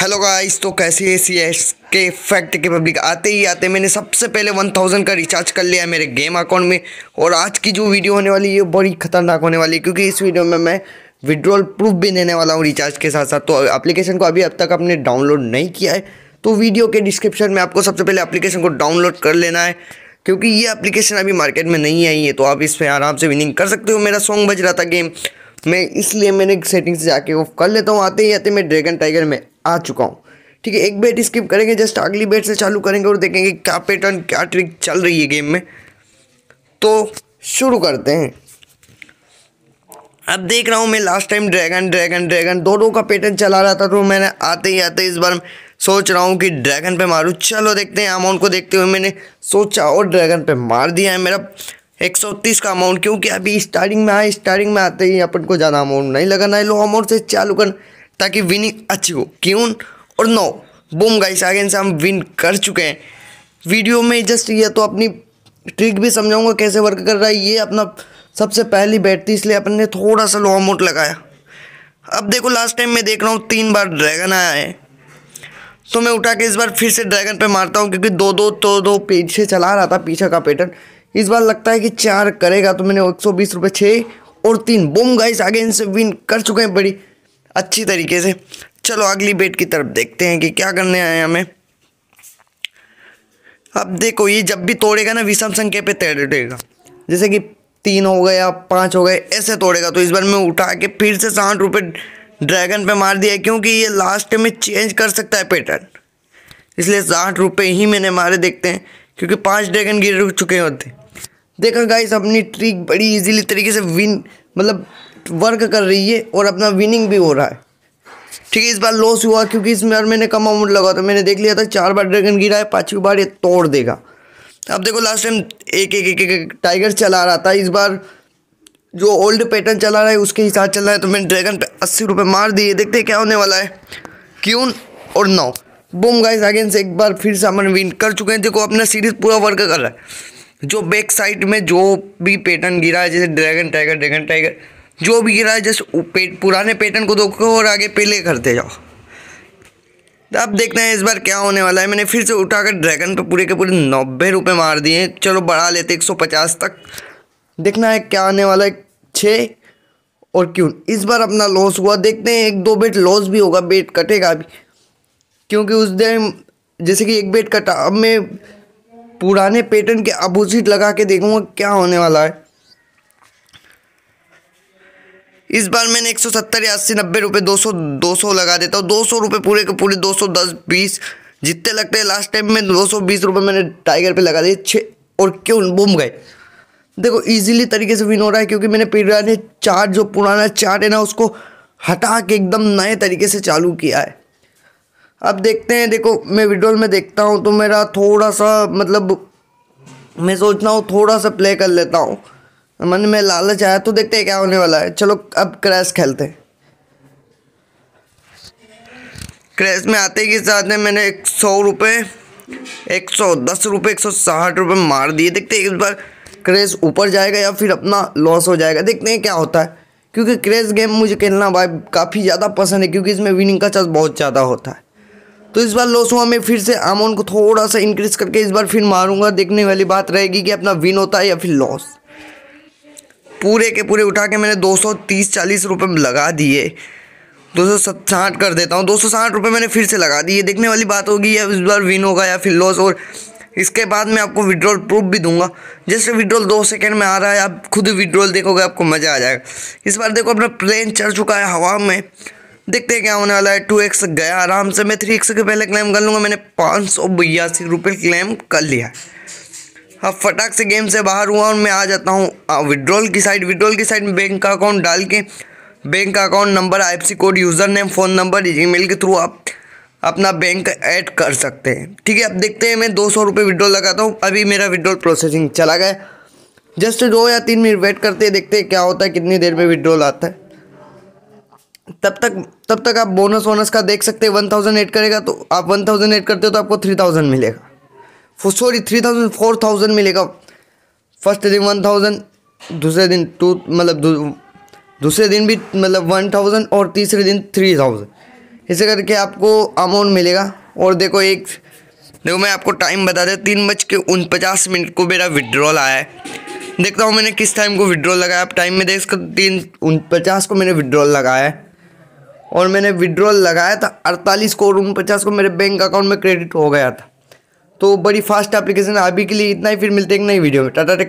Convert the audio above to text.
hello guys तो कैसे है सी एस के फैक्ट के पब्लिक आते ही आते मैंने सबसे पहले 1000 का रिचार्ज कर लिया है मेरे गेम अकाउंट में और आज की जो वीडियो होने वाली है ये बड़ी खतरनाक होने वाली है क्योंकि इस वीडियो में मैं विड्रॉल प्रूफ भी देने वाला हूँ रिचार्ज के साथ साथ तो एप्लीकेशन को अभी अब तक आपने डाउनलोड नहीं किया है तो वीडियो के डिस्क्रिप्शन में आपको सबसे पहले एप्लीकेशन को डाउनलोड कर लेना है क्योंकि ये अप्लीकेशन अभी मार्केट में नहीं आई है तो आप इस पर आराम से विनिंग कर सकते हो मेरा सॉन्ग बज रहा था गेम मैं इसलिए मैंने सेटिंग से जाके ऑफ कर लेता हूँ आते ही आते मैं ड्रैगन टाइगर में आ चुका हूँ ठीक है एक बेट स्किप करेंगे जस्ट अगली बेट से चालू करेंगे और देखेंगे क्या पैटर्न क्या ट्रिक चल रही है गेम में तो शुरू करते हैं अब देख रहा हूँ मैं last time dragon dragon dragon दोनों का पैटर्न चला रहा था तो मैंने आते ही आते इस बार सोच रहा हूँ कि ड्रैगन पे मारूँ चलो देखते हैं अमाउंट को देखते हुए मैंने सोचा और ड्रैगन पे मार दिया है मेरा 130 का अमाउंट क्योंकि अभी स्टार्टिंग में आए स्टार्टिंग में आते ही अपन को ज़्यादा अमाउंट नहीं लगाना है लो अमाउंट से चालू करना ताकि विनिंग अच्छी हो क्यों और नो बूम गाइस आगे से हम विन कर चुके हैं वीडियो में जस्ट ये तो अपनी ट्रिक भी समझाऊंगा कैसे वर्क कर रहा है ये अपना सबसे पहली बैट थी इसलिए अपन ने थोड़ा सा लो मोट लगाया अब देखो लास्ट टाइम मैं देख रहा हूँ तीन बार ड्रैगन आया है तो मैं उठा के इस बार फिर से ड्रैगन पे मारता हूँ क्योंकि दो दो तो दो पीछे चला रहा था पीछे का पैटर्न इस बार लगता है कि चार करेगा तो मैंने एक सौ बीस रुपये छः और तीन बुम गाइस आगे इनसे विन कर चुके हैं बड़ी अच्छी तरीके से चलो अगली बेट की तरफ देखते हैं कि क्या करने आए हमें अब देखो ये जब भी तोड़ेगा ना विषम संख्या पे तैरेगा जैसे कि तीन हो गया पाँच हो गए ऐसे तोड़ेगा तो इस बार मैं उठा के फिर से साठ रुपये ड्रैगन पे मार दिया क्योंकि ये लास्ट में चेंज कर सकता है पैटर्न इसलिए साठ रुपये ही मैंने मारे देखते हैं क्योंकि पांच ड्रैगन गिर चुके होते देखा गाइस अपनी ट्रिक बड़ी इजीली तरीके से विन मतलब वर्क कर रही है और अपना विनिंग भी हो रहा है ठीक है इस बार लॉस हुआ क्योंकि इस बार मैंने कम अमाउंट लगा था मैंने देख लिया था चार बार ड्रैगन गिरा है पाँचवीं बार ये तोड़ देगा अब देखो लास्ट टाइम एक एक एक एक टाइगर चला रहा था इस बार जो ओल्ड पैटर्न चला रहा है उसके हिसाब चल रहा है तो मैंने ड्रैगन पे अस्सी रुपये मार दिए देखते क्या होने वाला है क्यून और नौ बुम गाइस अगेन से एक बार फिर से अमन विन कर चुके हैं देखो अपना सीरीज पूरा वर्क कर रहा है जो बैक साइड में जो भी पैटर्न गिरा है जैसे ड्रैगन टाइगर ड्रैगन टाइगर जो भी गिरा है जस्ट पुराने पैटर्न को देखो और आगे पहले करते जाओ तो अब देखते हैं इस बार क्या होने वाला है मैंने फिर से उठाकर ड्रैगन पे पूरे के पूरे नब्बे रुपये मार दिए चलो बढ़ा लेते एक सौ पचास तक देखना है क्या आने वाला है छः और क्यों इस बार अपना लॉस हुआ देखते हैं एक दो बेट लॉस भी होगा बेट कटेगा भी क्योंकि उस दिन जैसे कि एक बेट कटा अब मैं पुराने पैटर्न के अपोजिट लगा के देखूँगा क्या होने वाला है इस बार मैंने एक सौ सत्तर या अस्सी नब्बे रुपये दो सौ दो सौ लगा देता हूँ दो सौ रुपये पूरे के पूरे दो सौ दस बीस जितने लगते हैं लास्ट टाइम में दो सौ बीस रुपये मैंने टाइगर पे लगा दिए छः और क्यों बुम गए देखो इजीली तरीके से विन हो रहा है क्योंकि मैंने पिराने चार्ट जो पुराना चार्ट है ना उसको हटा के एकदम नए तरीके से चालू किया है अब देखते हैं देखो मैं विड्रॉल में देखता हूँ तो मेरा थोड़ा सा मतलब मैं सोचता हूँ थोड़ा सा प्ले कर लेता हूँ मन में लालच आया तो देखते हैं क्या होने वाला है चलो अब क्रैश खेलते हैं क्रैश में आते के साथ में मैंने एक सौ रुपये एक सौ दस रुपये एक सौ साठ रुपये मार दिए देखते हैं इस बार क्रेज ऊपर जाएगा या फिर अपना लॉस हो जाएगा देखते हैं क्या होता है क्योंकि क्रेज गेम मुझे खेलना भाई काफ़ी ज़्यादा पसंद है क्योंकि इसमें विनिंग का चांस बहुत ज़्यादा होता है तो इस बार लॉस हुआ मैं फिर से अमाउंट को थोड़ा सा इंक्रीज करके इस बार फिर मारूंगा देखने वाली बात रहेगी कि अपना विन होता है या फिर लॉस पूरे के पूरे उठा के मैंने दो सौ तीस चालीस रुपये लगा दिए दो सौ साठ कर देता हूँ दो सौ साठ रुपये मैंने फिर से लगा दिए देखने वाली बात होगी या इस बार विन होगा या फिर लॉस और इसके बाद मैं आपको विड्रॉल प्रूफ भी दूंगा जैसे विड्रॉल दो सेकेंड में आ रहा है आप खुद विड्रॉल देखोगे आपको मज़ा आ जाएगा इस बार देखो अपना प्लेन चढ़ चुका है हवा में देखते हैं क्या होने वाला है टू एक्स गया आराम से मैं थ्री एक्स के पहले क्लेम कर लूँगा मैंने पाँच सौ बयासी रुपये क्लेम कर लिया है अब फटाक से गेम से बाहर हुआ और मैं आ जाता हूँ विड्रॉल की साइड विड्रॉल की साइड में बैंक का अकाउंट डाल के बैंक का account number I code user name phone number email के थ्रू आप अपना बैंक ऐड कर सकते हैं ठीक है अब देखते हैं मैं दो सौ रुपये विड्रॉल लगाता हूँ अभी मेरा विड्रॉल प्रोसेसिंग चला गया जस्ट दो या तीन मिनट वेट करते हैं देखते हैं क्या होता है कितनी देर में विड्रॉल आता है तब तक तब तक आप बोनस वोनस का देख सकते हैं वन थाउजेंड एड करेगा तो आप वन थाउजेंड एड करते हो तो आपको थ्री थाउजेंड मिलेगा sorry three thousand four thousand मिलेगा फर्स्ट दिन वन थाउजेंड दूसरे दिन टू मतलब दूसरे दिन भी मतलब वन थाउजेंड और तीसरे दिन थ्री थाउजेंड इसे करके आपको अमाउंट मिलेगा और देखो एक देखो मैं आपको टाइम बता दें तीन बज के उन पचास मिनट को मेरा विड्रॉल आया है देखता हूँ मैंने किस टाइम को विड्रॉल लगाया आप टाइम में देख सकते तीन उन पचास को मैंने विड्रॉल लगाया है और मैंने विड्रॉल लगाया था अड़तालीस को और पचास को मेरे बैंक अकाउंट में क्रेडिट हो गया था तो बड़ी फास्ट एप्लीकेशन अभी के लिए इतना ही फिर मिलते हैं एक नई वीडियो में टाटा टेक